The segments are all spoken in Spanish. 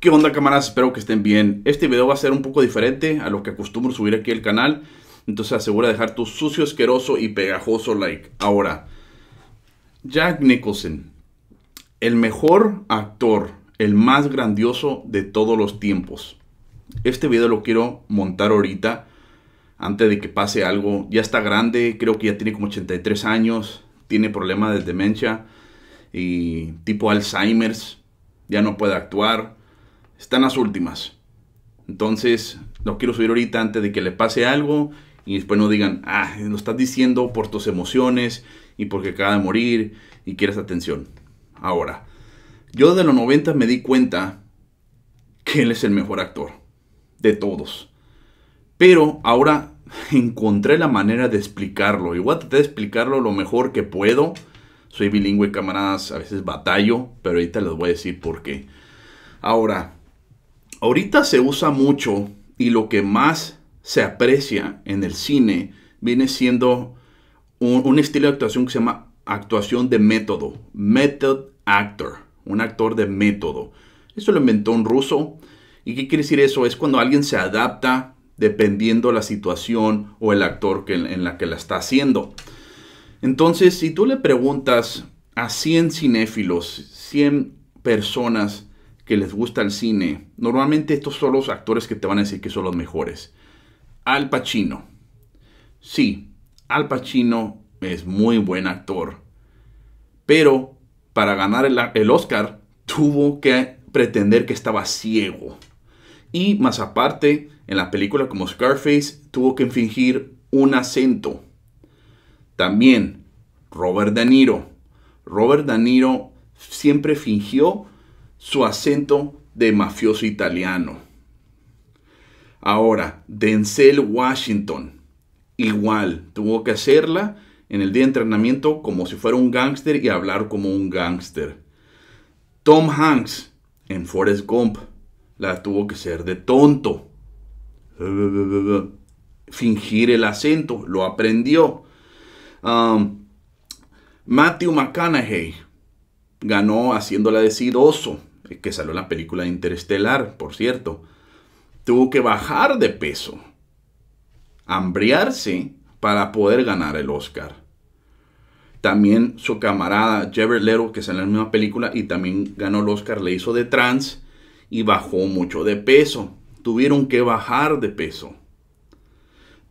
¿Qué onda cámaras? Espero que estén bien. Este video va a ser un poco diferente a lo que acostumbro subir aquí el canal. Entonces asegura dejar tu sucio, asqueroso y pegajoso like. Ahora, Jack Nicholson, el mejor actor, el más grandioso de todos los tiempos. Este video lo quiero montar ahorita, antes de que pase algo. Ya está grande, creo que ya tiene como 83 años, tiene problemas de demencia y tipo Alzheimer's, ya no puede actuar están las últimas. Entonces, lo quiero subir ahorita antes de que le pase algo y después no digan, ah, lo estás diciendo por tus emociones y porque acaba de morir y quieres atención. Ahora, yo de los 90 me di cuenta que él es el mejor actor de todos. Pero ahora encontré la manera de explicarlo. Igual traté de explicarlo lo mejor que puedo. Soy bilingüe, camaradas, a veces batallo, pero ahorita les voy a decir por qué. Ahora, ahorita se usa mucho y lo que más se aprecia en el cine viene siendo un, estilo de actuación que se llama actuación de método, method actor, un actor de método. Eso lo inventó un ruso. ¿Y qué quiere decir eso? Es cuando alguien se adapta dependiendo la situación o el actor que, en la que la está haciendo. Entonces, si tú le preguntas a 100 cinéfilos, 100 personas que les gusta el cine, normalmente estos son los actores que te van a decir que son los mejores. Al Pacino. Sí, Al Pacino es muy buen actor. Pero para ganar el, el Oscar tuvo que pretender que estaba ciego. Y más aparte, en la película como Scarface, tuvo que fingir un acento. También Robert De Niro. Robert De Niro siempre fingió su acento de mafioso italiano. Ahora, Denzel Washington, igual, tuvo que hacerla en el día de entrenamiento como si fuera un gángster y hablar como un gángster. Tom Hanks, en Forrest Gump, la tuvo que ser de tonto. Fingir el acento, lo aprendió. Um, Matthew McConaughey ganó haciéndola decir oso que salió la película Interestelar, por cierto, tuvo que bajar de peso, hambriarse para poder ganar el Oscar. También su camarada Jared Leto, que salió en la misma película y también ganó el Oscar, le hizo de trans y bajó mucho de peso. Tuvieron que bajar de peso.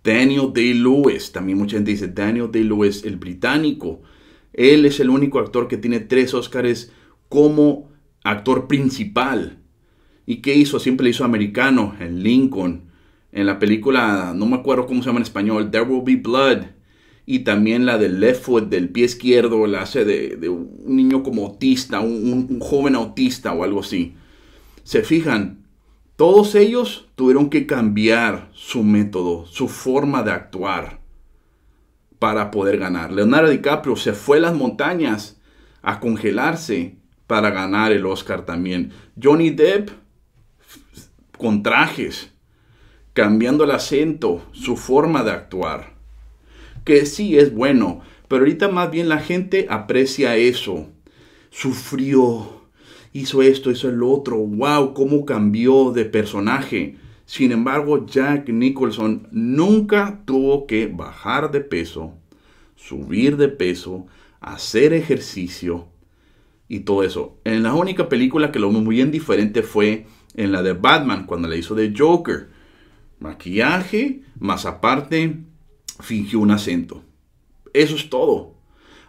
Daniel Day-Lewis, también mucha gente dice Daniel Day-Lewis, el británico. Él es el único actor que tiene tres Oscars como actor principal. ¿Y qué hizo? Siempre hizo americano, en Lincoln, en la película, no me acuerdo cómo se llama en español, There Will Be Blood. Y también la del Left Foot, del pie izquierdo, la hace de, un niño como autista, un, un joven autista o algo así. Se fijan, todos ellos tuvieron que cambiar su método, su forma de actuar para poder ganar. Leonardo DiCaprio se fue a las montañas a congelarse para ganar el Oscar también. Johnny Depp con trajes, cambiando el acento, su forma de actuar, que sí es bueno, pero ahorita más bien la gente aprecia eso. Sufrió, hizo esto, hizo el otro, wow, cómo cambió de personaje. Sin embargo, Jack Nicholson nunca tuvo que bajar de peso, subir de peso, hacer ejercicio, y todo eso. En la única película que lo vimos muy bien diferente fue en la de Batman, cuando le hizo de Joker. Maquillaje, más aparte, fingió un acento. Eso es todo.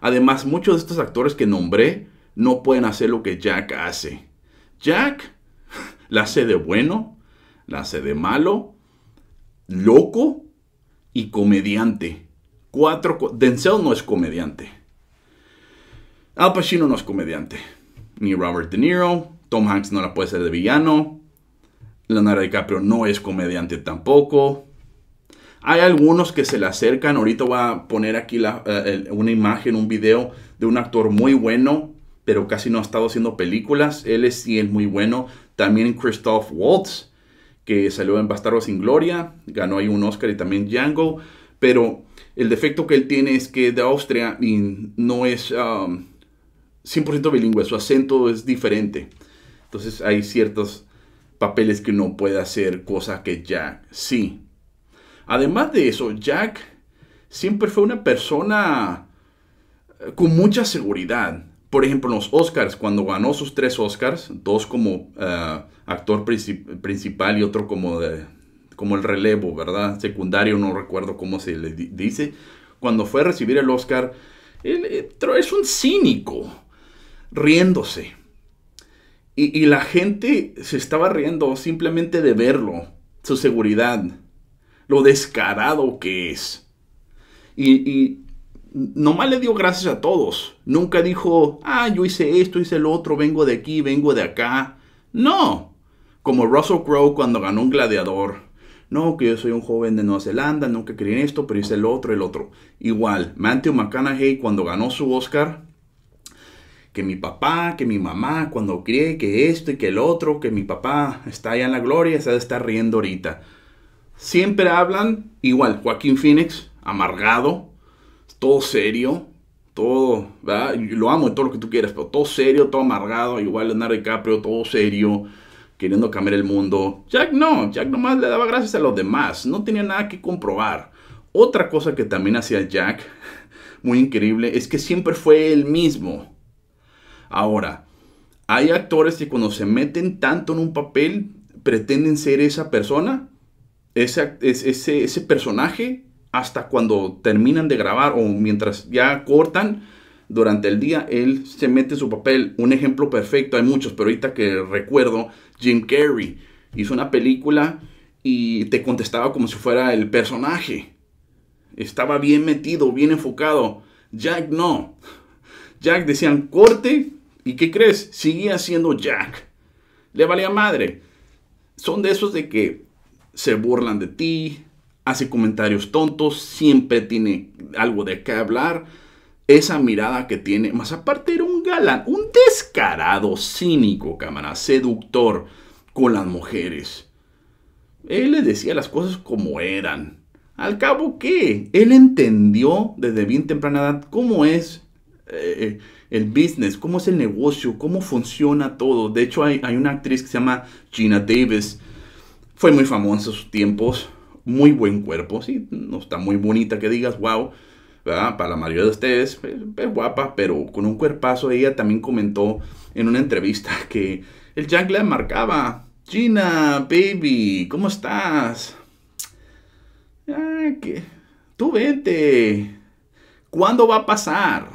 Además, muchos de estos actores que nombré no pueden hacer lo que Jack hace. Jack la hace de bueno, la hace de malo, loco y comediante. Cuatro, Denzel no es comediante. Al Pacino no es comediante, ni Robert De Niro, Tom Hanks no la puede ser de villano, Leonardo DiCaprio no es comediante tampoco. Hay algunos que se le acercan, ahorita voy a poner aquí eh, una imagen, un video de un actor muy bueno, pero casi no ha estado haciendo películas, él es, sí es muy bueno. También Christoph Waltz, que salió en Bastardo sin Gloria, ganó ahí un Oscar y también Django, pero el defecto que él tiene es que de Austria y no es... Um, 100% bilingüe, su acento es diferente. Entonces hay ciertos papeles que no puede hacer, Cosa que Jack sí. Además de eso, Jack siempre fue una persona eh, con mucha seguridad. Por ejemplo, en los Oscars, cuando ganó sus tres Oscars, dos como eh, actor principal y otro como, como el relevo, ¿verdad? Secundario, no recuerdo cómo se le dice. Cuando fue a recibir el Oscar, él, eh, es un cínico riéndose. Y, la gente se estaba riendo simplemente de verlo, su seguridad, lo descarado que es. Y, nomás le dio gracias a todos. Nunca dijo, ah, yo hice esto, hice lo otro, vengo de aquí, vengo de acá. No, como Russell Crowe cuando ganó un gladiador. No, que yo soy un joven de Nueva Zelanda, nunca creí en esto, pero hice el otro, el otro. Igual, Matthew McConaughey cuando ganó su Oscar, que mi papá, que mi mamá, cuando cree que esto y que el otro, que mi papá está allá en la gloria, se estar riendo ahorita. Siempre hablan igual, Joaquín Phoenix, amargado, todo serio, todo, ¿verdad? lo amo y todo lo que tú quieras, pero todo serio, todo amargado, igual Leonardo DiCaprio, todo serio, queriendo cambiar el mundo. Jack no, Jack nomás le daba gracias a los demás, no tenía nada que comprobar. Otra cosa que también hacía Jack, muy increíble, es que siempre fue el mismo. Ahora, hay actores que cuando se meten tanto en un papel, pretenden ser esa persona, ese, ese personaje, hasta cuando terminan de grabar o mientras ya cortan, durante el día él se mete en su papel. Un ejemplo perfecto, hay muchos, pero ahorita que recuerdo, Jim Carrey hizo una película y te contestaba como si fuera el personaje. Estaba bien metido, bien enfocado. Jack no. Jack decían corte ¿Y qué crees? Seguía siendo Jack. Le valía madre. Son de esos de que se burlan de ti, hace comentarios tontos, siempre tiene algo de qué hablar. Esa mirada que tiene, más aparte era un galán, un descarado, cínico, cámara, seductor con las mujeres. Él le decía las cosas como eran. Al cabo que él entendió desde bien temprana edad cómo es eh, eh, el business, cómo es el negocio, cómo funciona todo. De hecho, hay, una actriz que se llama Gina Davis. Fue muy famosa en sus tiempos. Muy buen cuerpo, sí. No está muy bonita que digas, wow. Para la mayoría de ustedes, es, guapa, pero con un cuerpazo. Ella también comentó en una entrevista que el Jack le marcaba. Gina, baby, ¿cómo estás? tú vente. ¿Cuándo va a pasar?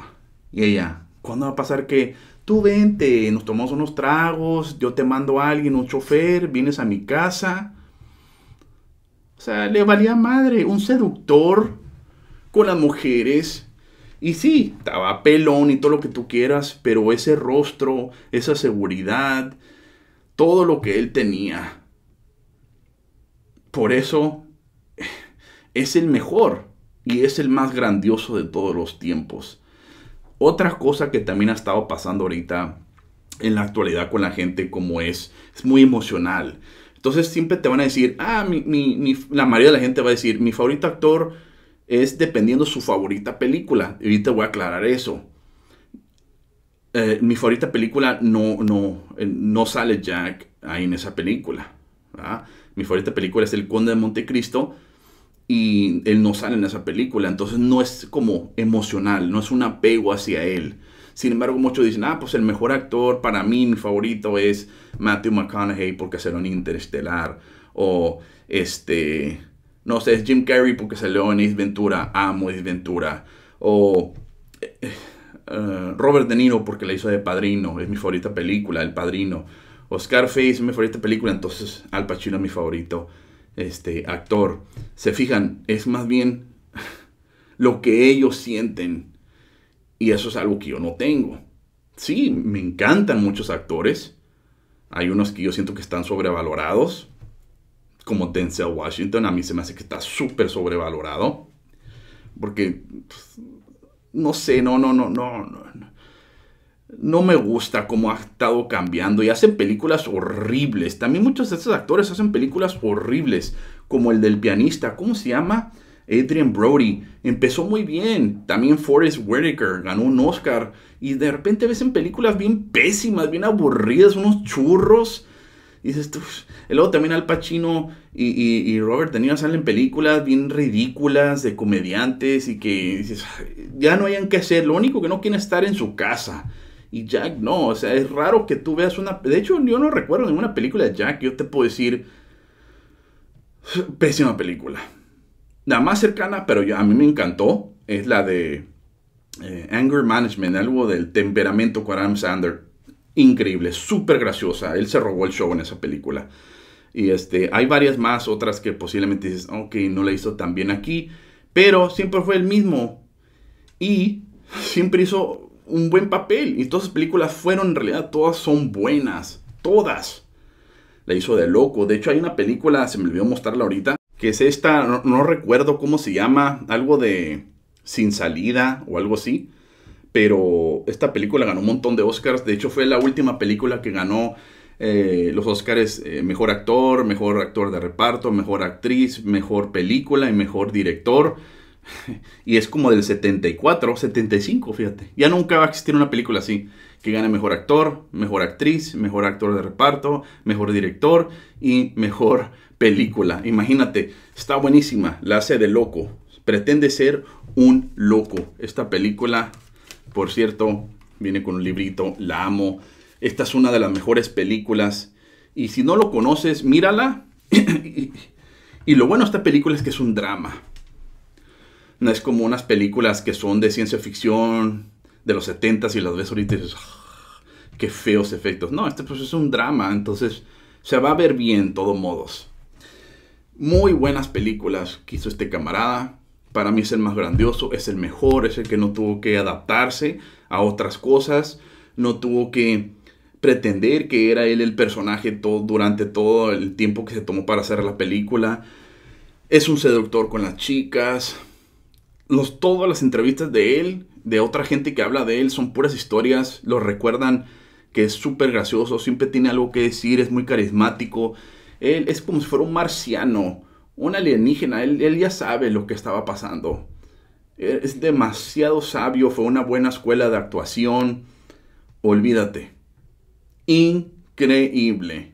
Y ella, ¿Cuándo va a pasar que tú vente, nos tomamos unos tragos, yo te mando a alguien, un chofer, vienes a mi casa? O sea, le valía madre, un seductor con las mujeres. Y sí, estaba pelón y todo lo que tú quieras, pero ese rostro, esa seguridad, todo lo que él tenía. Por eso eh, es el mejor y es el más grandioso de todos los tiempos. Otra cosa que también ha estado pasando ahorita en la actualidad con la gente como es, es muy emocional. Entonces siempre te van a decir, ah, la mayoría de la gente va a decir, mi favorito actor es dependiendo su favorita película. Y ahorita voy a aclarar eso. Eh, mi favorita película no, no, eh, no sale Jack ahí en esa película. Mi favorita película es El Conde de Montecristo y él no sale en esa película, entonces no es como emocional, no es un apego hacia él. Sin embargo, muchos dicen, ah, pues el mejor actor para mí, mi favorito es Matthew McConaughey porque salió en Interestelar, o este, no sé, es Jim Carrey porque salió en Ace Ventura, amo Ace Ventura, o... Eh, eh, Robert De Niro porque la hizo de Padrino, es mi favorita película, El Padrino. Oscar Face es mi favorita película, entonces Al Pacino es mi favorito este, actor. Se fijan, es más bien lo que ellos sienten. Y eso es algo que yo no tengo. Sí, me encantan muchos actores. Hay unos que yo siento que están sobrevalorados, como Denzel Washington. A mí se me hace que está súper sobrevalorado. Porque, pues, no sé, no, no, no, no, no no me gusta cómo ha estado cambiando y hacen películas horribles. También muchos de estos actores hacen películas horribles, como el del pianista, ¿cómo se llama? Adrian Brody empezó muy bien. También Forrest Whitaker ganó un Oscar. Y de repente ves en películas bien pésimas, bien aburridas, unos churros. Y dices el luego también Al Pacino y, Robert De salen películas bien ridículas de comediantes y que ya no hayan que hacer. Lo único que no quieren estar en su casa. Y Jack no, o sea, es raro que tú veas una... De hecho, yo no recuerdo ninguna película de Jack, yo te puedo decir... Pésima película. La más cercana, pero a mí me encantó, es la de eh, Anger Management, algo del temperamento con Adam Sander. Increíble, súper graciosa. Él se robó el show en esa película. Y este, hay varias más, otras que posiblemente dices, ok, no la hizo tan bien aquí, pero siempre fue el mismo. Y siempre hizo un buen papel. Y todas las películas fueron, en realidad, todas son buenas. Todas. La hizo de loco. De hecho, hay una película, se me olvidó mostrarla ahorita, que es esta, no, recuerdo cómo se llama, algo de Sin Salida o algo así. Pero esta película ganó un montón de Oscars. De hecho, fue la última película que ganó eh, los Oscars eh, Mejor Actor, Mejor Actor de Reparto, Mejor Actriz, Mejor Película y Mejor Director. Y es como del 74, 75, fíjate. Ya nunca va a existir una película así. Que gane mejor actor, mejor actriz, mejor actor de reparto, mejor director y mejor película. Imagínate, está buenísima. La hace de loco. Pretende ser un loco. Esta película, por cierto, viene con un librito. La amo. Esta es una de las mejores películas. Y si no lo conoces, mírala. y lo bueno de esta película es que es un drama no es como unas películas que son de ciencia ficción de los 70 y las ves ahorita y dices, ah, qué feos efectos. No, este pues es un drama, entonces se va a ver bien, todos modos. Muy buenas películas que hizo este camarada. Para mí es el más grandioso, es el mejor, es el que no tuvo que adaptarse a otras cosas, no tuvo que pretender que era él el personaje todo, durante todo el tiempo que se tomó para hacer la película. Es un seductor con las chicas, los, todas las entrevistas de él, de otra gente que habla de él, son puras historias, lo recuerdan que es súper gracioso, siempre tiene algo que decir, es muy carismático. Él es como si fuera un marciano, un alienígena, él, él ya sabe lo que estaba pasando. Es demasiado sabio, fue una buena escuela de actuación. Olvídate. Increíble.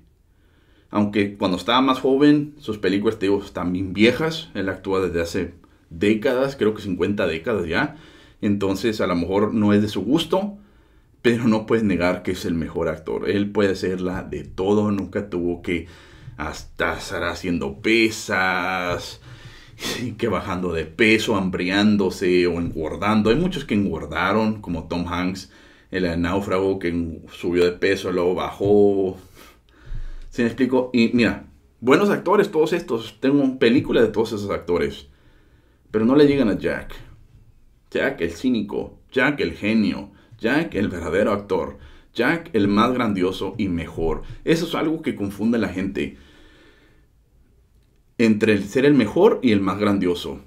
Aunque cuando estaba más joven, sus películas, te digo, están bien viejas. Él actúa desde hace décadas, creo que 50 décadas ya. Entonces a lo mejor no es de su gusto, pero no puedes negar que es el mejor actor. Él puede hacerla de todo, nunca tuvo que hasta estar haciendo pesas, que bajando de peso, hambriándose o engordando. Hay muchos que engordaron, como Tom Hanks, el náufrago que subió de peso, luego bajó. ¿Se me explico? Y mira, buenos actores todos estos. Tengo películas de todos esos actores. Pero no le llegan a Jack. Jack el cínico, Jack el genio, Jack el verdadero actor, Jack el más grandioso y mejor. Eso es algo que confunde a la gente entre el ser el mejor y el más grandioso.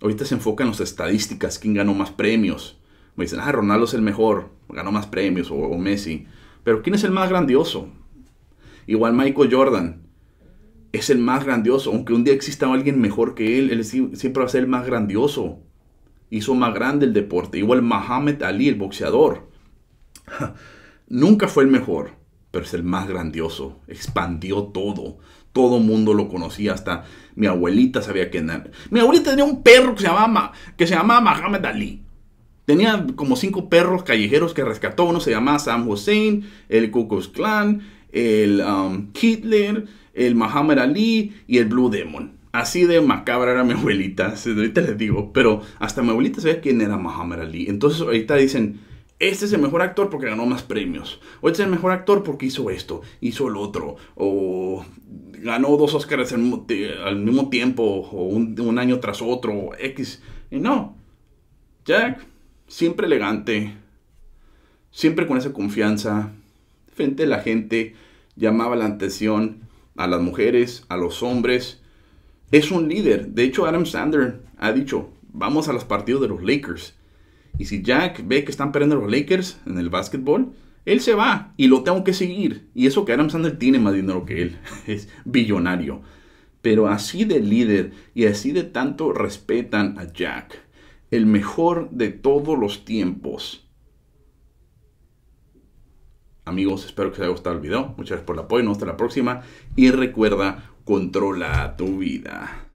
Ahorita se enfocan en las estadísticas, quién ganó más premios. Me dicen, ah, Ronaldo es el mejor, ganó más premios, o Messi. Pero ¿quién es el más grandioso? Igual Michael Jordan, es el más grandioso. Aunque un día exista alguien mejor que él, él siempre va a ser el más grandioso. Hizo más grande el deporte. Igual Muhammad Ali, el boxeador. Nunca fue el mejor, pero es el más grandioso. Expandió todo. Todo mundo lo conocía, hasta mi abuelita sabía que... era. Mi abuelita tenía un perro que se llamaba, que se llamaba Muhammad Ali. Tenía como cinco perros callejeros que rescató. Uno se llamaba Sam Hussein, el Ku Klux Klan, el um, Hitler, el Muhammad Ali y el Blue Demon. Así de macabra era mi abuelita, ahorita les digo, pero hasta mi abuelita sabía quién era Muhammad Ali. Entonces ahorita dicen, este es el mejor actor porque ganó más premios, o este es el mejor actor porque hizo esto, hizo el otro, o ganó dos Oscars al, mismo tiempo, o un, año tras otro, o X. Y no, Jack, siempre elegante, siempre con esa confianza, frente a la gente, llamaba la atención a las mujeres, a los hombres. Es un líder. De hecho, Adam Sandler ha dicho, vamos a los partidos de los Lakers. Y si Jack ve que están perdiendo los Lakers en el básquetbol, él se va y lo tengo que seguir. Y eso que Adam Sandler tiene más dinero que él. Es billonario. Pero así de líder y así de tanto respetan a Jack. El mejor de todos los tiempos. Amigos, espero que os haya gustado el video. Muchas gracias por el apoyo. Nos vemos hasta la próxima. Y recuerda, controla tu vida.